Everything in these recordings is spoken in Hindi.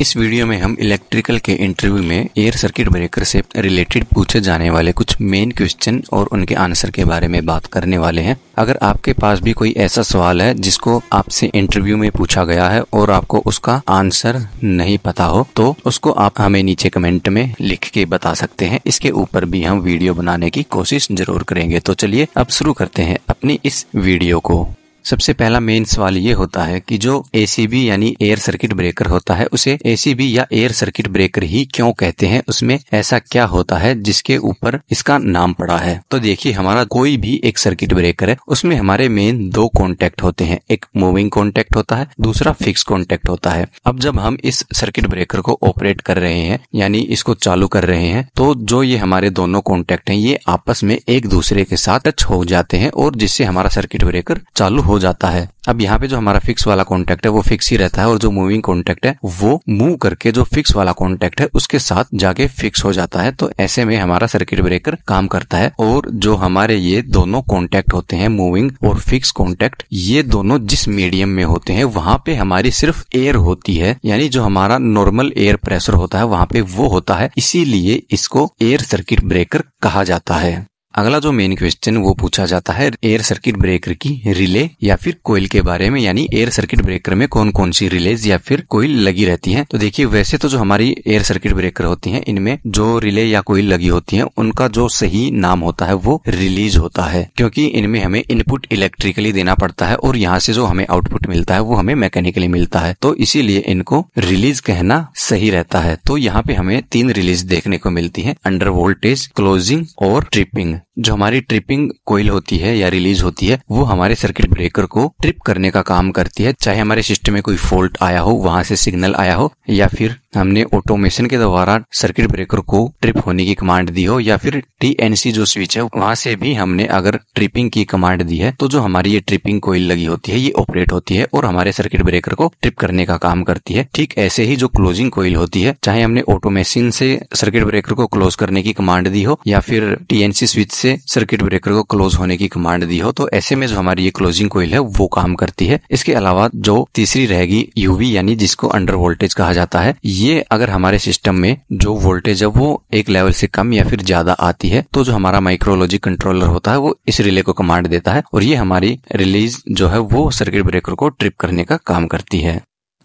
इस वीडियो में हम इलेक्ट्रिकल के इंटरव्यू में एयर सर्किट ब्रेकर से रिलेटेड पूछे जाने वाले कुछ मेन क्वेश्चन और उनके आंसर के बारे में बात करने वाले हैं अगर आपके पास भी कोई ऐसा सवाल है जिसको आपसे इंटरव्यू में पूछा गया है और आपको उसका आंसर नहीं पता हो तो उसको आप हमें नीचे कमेंट में लिख के बता सकते हैं इसके ऊपर भी हम वीडियो बनाने की कोशिश जरूर करेंगे तो चलिए अब शुरू करते हैं अपनी इस वीडियो को सबसे पहला मेन सवाल ये होता है कि जो एसीबी यानी एयर सर्किट ब्रेकर होता है उसे एसीबी या एयर सर्किट ब्रेकर ही क्यों कहते हैं उसमें ऐसा क्या होता है जिसके ऊपर इसका नाम पड़ा है तो देखिए हमारा कोई भी एक सर्किट ब्रेकर है उसमें हमारे मेन दो कॉन्टेक्ट होते हैं एक मूविंग कॉन्टेक्ट होता है दूसरा फिक्स कॉन्टेक्ट होता है अब जब हम इस सर्किट ब्रेकर को ऑपरेट कर रहे हैं यानी इसको चालू कर रहे हैं तो जो ये हमारे दोनों कॉन्टेक्ट है ये आपस में एक दूसरे के साथ टच हो जाते हैं और जिससे हमारा सर्किट ब्रेकर चालू हो हो जाता है अब यहाँ पे जो हमारा फिक्स वाला कॉन्टेक्ट है वो फिक्स ही रहता है और जो मूविंग कॉन्टेक्ट है वो मूव करके जो फिक्स वाला कॉन्टेक्ट है उसके साथ जाके फिक्स हो जाता है तो ऐसे में हमारा सर्किट ब्रेकर काम करता है और जो हमारे ये दोनों कॉन्टेक्ट होते हैं मूविंग और फिक्स कॉन्टेक्ट ये दोनों जिस मीडियम में होते हैं वहां पे हमारी सिर्फ एयर होती है यानी जो हमारा नॉर्मल एयर प्रेशर होता है वहां पे वो होता है इसीलिए इसको एयर सर्किट ब्रेकर कहा जाता है अगला जो मेन क्वेश्चन वो पूछा जाता है एयर सर्किट ब्रेकर की रिले या फिर कोयल के बारे में यानी एयर सर्किट ब्रेकर में कौन कौन सी रिलेज या फिर कोयल लगी रहती है तो देखिए वैसे तो जो हमारी एयर सर्किट ब्रेकर होती है इनमें जो रिले या कोयल लगी होती है उनका जो सही नाम होता है वो रिलीज होता है क्योंकि इनमें हमें इनपुट इलेक्ट्रिकली देना पड़ता है और यहाँ से जो हमें आउटपुट मिलता है वो हमें मैकेनिकली मिलता है तो इसीलिए इनको रिलीज कहना सही रहता है तो यहाँ पे हमें तीन रिलीज देखने को मिलती है अंडर वोल्टेज क्लोजिंग और ट्रिपिंग जो हमारी ट्रिपिंग कोइल होती है या रिलीज होती है वो हमारे सर्किट ब्रेकर को ट्रिप करने का काम करती है चाहे हमारे सिस्टम में कोई फॉल्ट आया हो वहां से सिग्नल आया हो या फिर हमने ऑटोमेशन के द्वारा सर्किट ब्रेकर को ट्रिप होने की कमांड दी हो या फिर टीएनसी जो स्विच है वहाँ से भी हमने अगर ट्रिपिंग की कमांड दी है तो जो हमारी ये ट्रिपिंग कोइल लगी होती है ये ऑपरेट होती है और हमारे सर्किट ब्रेकर को ट्रिप करने का काम करती है ठीक ऐसे ही जो क्लोजिंग कोइल होती है चाहे हमने ऑटोमेशन से सर्किट ब्रेकर को क्लोज करने की कमांड दी हो या फिर टीएनसी स्विच से सर्किट ब्रेकर को क्लोज होने की कमांड दी हो तो ऐसे में जो हमारी ये क्लोजिंग कोइल है वो काम करती है इसके अलावा जो तीसरी रहेगी यूवी यानी जिसको अंडर वोल्टेज कहा जाता है ये ये अगर हमारे सिस्टम में जो वोल्टेज है वो एक लेवल से कम या फिर ज्यादा आती है तो जो हमारा माइक्रोलॉजी कंट्रोलर होता है वो इस रिले को कमांड देता है और ये हमारी रिलीज जो है वो सर्किट ब्रेकर को ट्रिप करने का काम करती है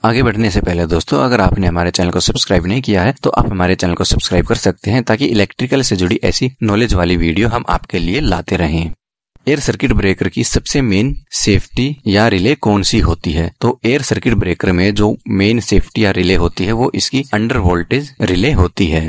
आगे बढ़ने से पहले दोस्तों अगर आपने हमारे चैनल को सब्सक्राइब नहीं किया है तो आप हमारे चैनल को सब्सक्राइब कर सकते हैं ताकि इलेक्ट्रिकल से जुड़ी ऐसी नॉलेज वाली वीडियो हम आपके लिए लाते रहें एयर सर्किट ब्रेकर की सबसे मेन सेफ्टी या रिले कौन सी होती है तो एयर सर्किट ब्रेकर में जो मेन सेफ्टी या रिले होती है वो इसकी अंडर वोल्टेज रिले होती है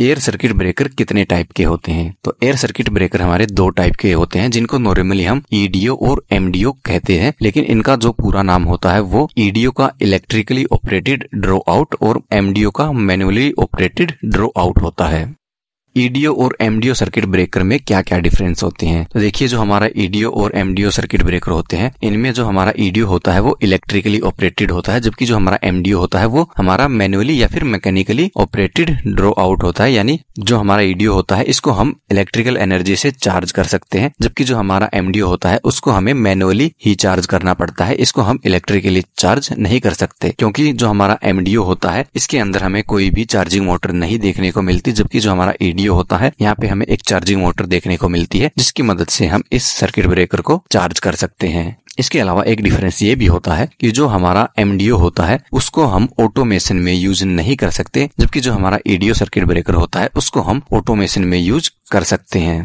एयर सर्किट ब्रेकर कितने टाइप के होते हैं तो एयर सर्किट ब्रेकर हमारे दो टाइप के होते हैं जिनको नॉर्मली हम ईडीओ e और एमडीओ कहते हैं लेकिन इनका जो पूरा नाम होता है वो ईडीओ e का इलेक्ट्रिकली ऑपरेटेड ड्रॉ आउट और एमडीओ का मैनुअली ऑपरेटेड ड्रॉ आउट होता है ईडीओ और एमडीओ सर्किट ब्रेकर में क्या क्या डिफरेंस होते हैं तो देखिए जो हमारा ईडीओ और एमडीओ सर्किट ब्रेकर होते हैं इनमें जो हमारा ईडीओ होता है वो इलेक्ट्रिकली ऑपरेटेड होता है जबकि जो हमारा एमडीओ होता है वो हमारा मैनुअली या फिर मैकेनिकली ऑपरेटेड ड्रॉ आउट होता है यानी जो हमारा ईडीओ होता है इसको हम इलेक्ट्रिकल एनर्जी से चार्ज कर सकते हैं जबकि जो हमारा एमडीओ होता है उसको हमें मैनुअली ही चार्ज करना पड़ता है इसको हम इलेक्ट्रिकली चार्ज नहीं कर सकते क्योंकि जो हमारा एमडीओ होता है इसके अंदर हमें कोई भी चार्जिंग मोटर नहीं देखने को मिलती जबकि जो हमारा ईडीओ वीडियो होता है यहाँ पे हमें एक चार्जिंग मोटर देखने को मिलती है जिसकी मदद से हम इस सर्किट ब्रेकर को चार्ज कर सकते हैं इसके अलावा एक डिफरेंस ये भी होता है कि जो हमारा एमडीओ होता है उसको हम ऑटोमेशन में यूज नहीं कर सकते जबकि जो हमारा ईडीओ सर्किट ब्रेकर होता है उसको हम ऑटोमेशन में यूज कर सकते हैं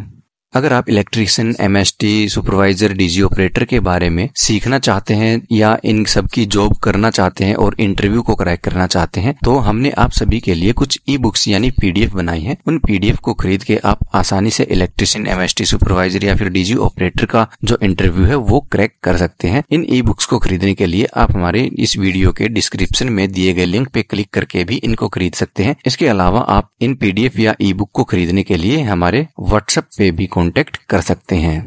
अगर आप electrician MST supervisor DG operator के बारे में सीखना चाहते हैं या इन सब की जॉब करना चाहते हैं और इंटरव्यू को क्रैक करना चाहते हैं तो हमने आप सभी के लिए कुछ ई बुक्स यानी पीडीएफ बनाई है उन पीडीएफ को खरीद के आप आसानी से इलेक्ट्रीशियन एमएसटी सुपरवाइजर या फिर डीजी ऑपरेटर का जो इंटरव्यू है वो क्रैक कर सकते हैं इन ई बुक्स को खरीदने के लिए आप हमारे इस वीडियो के डिस्क्रिप्शन में दिए गए लिंक पे क्लिक करके भी इनको खरीद सकते हैं इसके अलावा आप इन पीडीएफ या ई बुक को खरीदने के लिए हमारे व्हाट्सएप पे भी कौन कांटेक्ट कर सकते हैं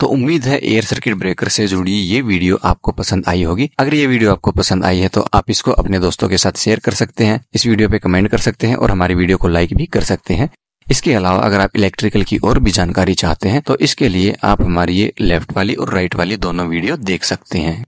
तो उम्मीद है एयर सर्किट ब्रेकर से जुड़ी ये वीडियो आपको पसंद आई होगी अगर ये वीडियो आपको पसंद आई है तो आप इसको अपने दोस्तों के साथ शेयर कर सकते हैं इस वीडियो पे कमेंट कर सकते हैं और हमारी वीडियो को लाइक भी कर सकते हैं इसके अलावा अगर आप इलेक्ट्रिकल की और भी जानकारी चाहते हैं तो इसके लिए आप हमारी ये लेफ्ट वाली और राइट वाली दोनों वीडियो देख सकते हैं